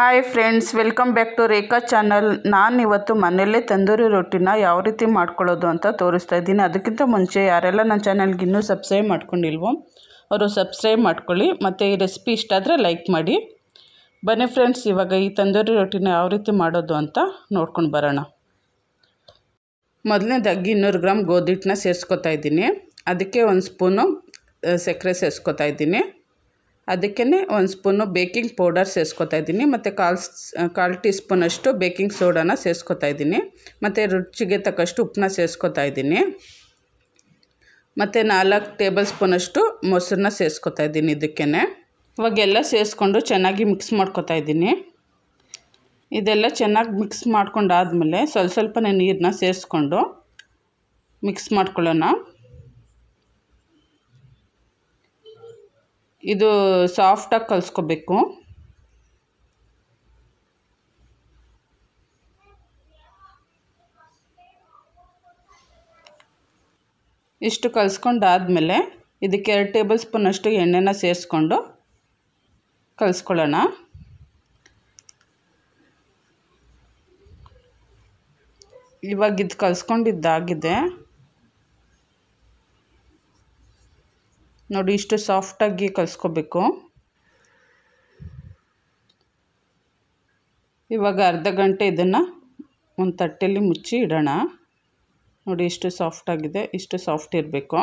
hi friends welcome back to Rekha channel ನಾನು ಇವತ್ತು ಮನೆಯಲ್ಲೇ ತಂದೂರಿ ರೊಟ್ಟಿನ ಯಾವ ರೀತಿ ಮಾಡ್ಕೊಳ್ಳೋದು ಅಂತ ತೋರಿಸ್ತಾ ಇದ್ದೀನಿ ಅದಕ್ಕಿಂತ ಮುಂಚೆ ಯಾರೆಲ್ಲ ನನ್ನ ಚಾನಲ್ಗೆ ಇನ್ನೂ ಸಬ್ಸ್ಕ್ರೈಬ್ ಮಾಡ್ಕೊಂಡಿಲ್ವೋ ಅವರು ಸಬ್ಸ್ಕ್ರೈಬ್ ಮಾಡ್ಕೊಳ್ಳಿ ಮತ್ತು ಈ ರೆಸಿಪಿ ಇಷ್ಟ ಆದರೆ ಲೈಕ್ ಮಾಡಿ ಬನ್ನಿ ಫ್ರೆಂಡ್ಸ್ ಇವಾಗ ಈ ತಂದೂರಿ ರೊಟ್ಟಿನ ಯಾವ ರೀತಿ ಮಾಡೋದು ಅಂತ ನೋಡ್ಕೊಂಡು ಬರೋಣ ಮೊದಲನೇದಾಗಿ ಇನ್ನೂರು ಗ್ರಾಮ್ ಗೋಧಿ ಹಿಟ್ಟನ್ನ ಸೇರಿಸ್ಕೊತಾ ಇದ್ದೀನಿ ಅದಕ್ಕೆ ಒಂದು ಸ್ಪೂನು ಸಕ್ಕರೆ ಸೇರಿಸ್ಕೊತಾ ಇದ್ದೀನಿ ಅದಕ್ಕೇ ಒಂದು ಸ್ಪೂನು ಬೇಕಿಂಗ್ ಪೌಡರ್ ಸೇರಿಸ್ಕೊತಾ ಇದ್ದೀನಿ ಮತ್ತು ಕಾಲು ಕಾಲು ಟೀ ಸ್ಪೂನಷ್ಟು ಬೇಕಿಂಗ್ ಸೋಡಾನ ಸೇರಿಸ್ಕೊತಾ ಇದ್ದೀನಿ ಮತ್ತು ರುಚಿಗೆ ತಕ್ಕಷ್ಟು ಉಪ್ಪನ್ನ ಸೇರಿಸ್ಕೊತಾ ಇದ್ದೀನಿ ಮತ್ತು ನಾಲ್ಕು ಟೇಬಲ್ ಸ್ಪೂನಷ್ಟು ಮೊಸರನ್ನ ಸೇರಿಸ್ಕೊತಾ ಇದ್ದೀನಿ ಇದಕ್ಕೇ ಇವಾಗೆಲ್ಲ ಸೇರಿಸ್ಕೊಂಡು ಚೆನ್ನಾಗಿ ಮಿಕ್ಸ್ ಮಾಡ್ಕೊತಾ ಇದ್ದೀನಿ ಇದೆಲ್ಲ ಚೆನ್ನಾಗಿ ಮಿಕ್ಸ್ ಮಾಡ್ಕೊಂಡಾದಮೇಲೆ ಸ್ವಲ್ಪ ಸ್ವಲ್ಪನೇ ನೀರನ್ನ ಸೇರಿಸ್ಕೊಂಡು ಮಿಕ್ಸ್ ಮಾಡ್ಕೊಳ್ಳೋಣ ಇದು ಸಾಫ್ಟಾಗಿ ಕಲಿಸ್ಕೋಬೇಕು ಇಷ್ಟು ಕಲಿಸ್ಕೊಂಡಾದಮೇಲೆ ಇದಕ್ಕೆ ಎರಡು ಟೇಬಲ್ ಸ್ಪೂನಷ್ಟು ಎಣ್ಣೆನ ಸೇರಿಸ್ಕೊಂಡು ಕಲಿಸ್ಕೊಳ್ಳೋಣ ಇವಾಗಿದ್ದು ಇದು ಕಲಿಸ್ಕೊಂಡಿದ್ದಾಗಿದೆ ನೋಡಿ ಇಷ್ಟು ಸಾಫ್ಟಾಗಿ ಕಲಿಸ್ಕೋಬೇಕು ಇವಾಗ ಅರ್ಧ ಗಂಟೆ ಇದನ್ನು ಒಂದು ತಟ್ಟೆಯಲ್ಲಿ ಮುಚ್ಚಿ ಇಡೋಣ ನೋಡಿ ಇಷ್ಟು ಸಾಫ್ಟಾಗಿದೆ ಇಷ್ಟು ಸಾಫ್ಟ್ ಇರಬೇಕು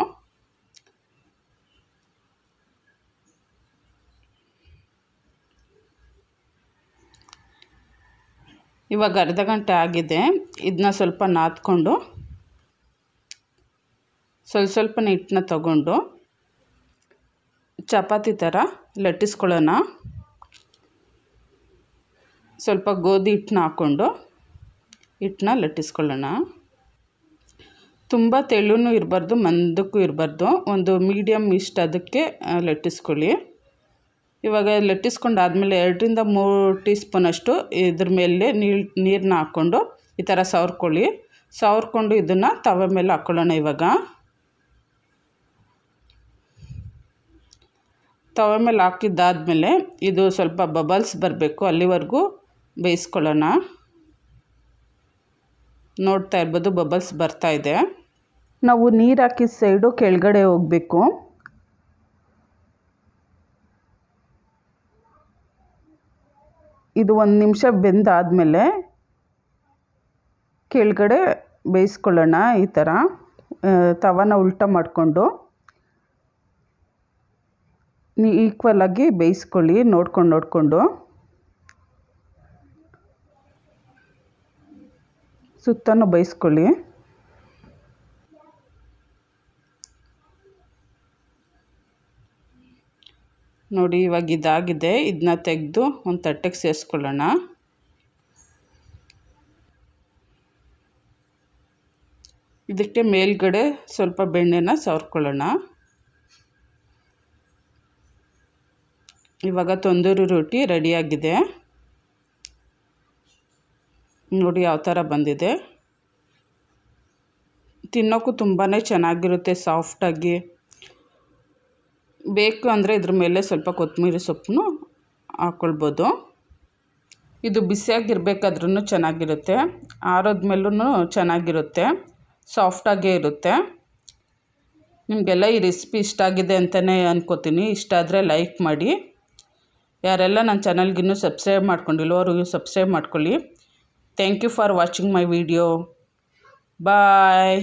ಇವಾಗ ಅರ್ಧ ಗಂಟೆ ಆಗಿದೆ ಇದನ್ನ ಸ್ವಲ್ಪ ನಾದ್ಕೊಂಡು ಸ್ವಲ್ಪ ಸ್ವಲ್ಪ ಹಿಟ್ಟನ್ನ ತಗೊಂಡು ಚಪಾತಿ ಥರ ಲಟ್ಟಿಸ್ಕೊಳ್ಳೋಣ ಸ್ವಲ್ಪ ಗೋಧಿ ಹಿಟ್ಟನ್ನ ಹಾಕ್ಕೊಂಡು ಹಿಟ್ಟನ್ನ ಲಟ್ಟಿಸ್ಕೊಳ್ಳೋಣ ತುಂಬ ತೆಳ್ಳೂ ಇರಬಾರ್ದು ಮಂದಕ್ಕೂ ಇರಬಾರ್ದು ಒಂದು ಮೀಡಿಯಮ್ ಇಷ್ಟು ಅದಕ್ಕೆ ಲಟ್ಟಿಸ್ಕೊಳ್ಳಿ ಇವಾಗ ಲಟ್ಟಿಸ್ಕೊಂಡಾದಮೇಲೆ ಎರಡರಿಂದ ಮೂರು ಟೀ ಸ್ಪೂನಷ್ಟು ಇದ್ರ ಮೇಲೆ ನೀರು ನೀರನ್ನ ಹಾಕ್ಕೊಂಡು ಈ ಥರ ಸವರ್ಕೊಳ್ಳಿ ಸವರ್ಕೊಂಡು ಇದನ್ನು ತವೆ ಮೇಲೆ ಹಾಕ್ಕೊಳ್ಳೋಣ ಇವಾಗ ತವೆ ಮೇಲೆ ಹಾಕಿದ್ದಾದಮೇಲೆ ಇದು ಸ್ವಲ್ಪ ಬಬಲ್ಸ್ ಬರಬೇಕು ಅಲ್ಲಿವರೆಗೂ ಬೇಯಿಸ್ಕೊಳ್ಳೋಣ ನೋಡ್ತಾ ಇರ್ಬೋದು ಬಬಲ್ಸ್ ಬರ್ತಾ ಇದೆ ನಾವು ನೀರು ಹಾಕಿದ ಸೈಡು ಕೆಳಗಡೆ ಹೋಗಬೇಕು ಇದು ಒಂದು ನಿಮಿಷ ಬೆಂದಾದಮೇಲೆ ಕೆಳಗಡೆ ಬೇಯಿಸ್ಕೊಳ್ಳೋಣ ಈ ಥರ ತವನ ಉಲ್ಟ ಮಾಡಿಕೊಂಡು ಈಕ್ವಲಾಗಿ ಬೇಯಿಸ್ಕೊಳ್ಳಿ ನೋಡ್ಕೊಂಡು ನೋಡಿಕೊಂಡು ಸುತ್ತನೂ ಬೇಯಿಸ್ಕೊಳ್ಳಿ ನೋಡಿ ಇವಾಗ ಇದಾಗಿದೆ ಇದನ್ನ ತೆಗೆದು ಒಂದು ತಟ್ಟೆಗೆ ಸೇರಿಸ್ಕೊಳ್ಳೋಣ ಇದಕ್ಕೆ ಮೇಲ್ಗಡೆ ಸ್ವಲ್ಪ ಬೆಣ್ಣೆನ ಸವರ್ಕೊಳ್ಳೋಣ ಇವಾಗ ತಂದೂರಿ ರೊಟ್ಟಿ ರೆಡಿಯಾಗಿದೆ ನೋಡಿ ಯಾವ ಥರ ಬಂದಿದೆ ತಿನ್ನೋಕ್ಕೂ ತುಂಬಾ ಚೆನ್ನಾಗಿರುತ್ತೆ ಸಾಫ್ಟಾಗಿ ಬೇಕು ಅಂದರೆ ಇದ್ರ ಮೇಲೆ ಸ್ವಲ್ಪ ಕೊತ್ತಂಬರಿ ಸೊಪ್ಪನ್ನು ಹಾಕ್ಕೊಳ್ಬೋದು ಇದು ಬಿಸಿಯಾಗಿರ್ಬೇಕಾದ್ರೂ ಚೆನ್ನಾಗಿರುತ್ತೆ ಆರೋದ್ಮೇಲೂ ಚೆನ್ನಾಗಿರುತ್ತೆ ಸಾಫ್ಟಾಗೇ ಇರುತ್ತೆ ನಿಮಗೆಲ್ಲ ಈ ರೆಸಿಪಿ ಇಷ್ಟ ಆಗಿದೆ ಅಂತಲೇ ಅನ್ಕೋತೀನಿ ಇಷ್ಟ ಆದರೆ ಲೈಕ್ ಮಾಡಿ ಯಾರೆಲ್ಲ ನನ್ನ ಚಾನಲ್ಗಿನ್ನು ಸಬ್ಸ್ಕ್ರೈಬ್ ಮಾಡ್ಕೊಂಡಿಲ್ಲೋ ಅವ್ರಿಗೆ ಸಬ್ಸ್ಕ್ರೈಬ್ ಮಾಡ್ಕೊಳ್ಳಿ thank you for watching my video bye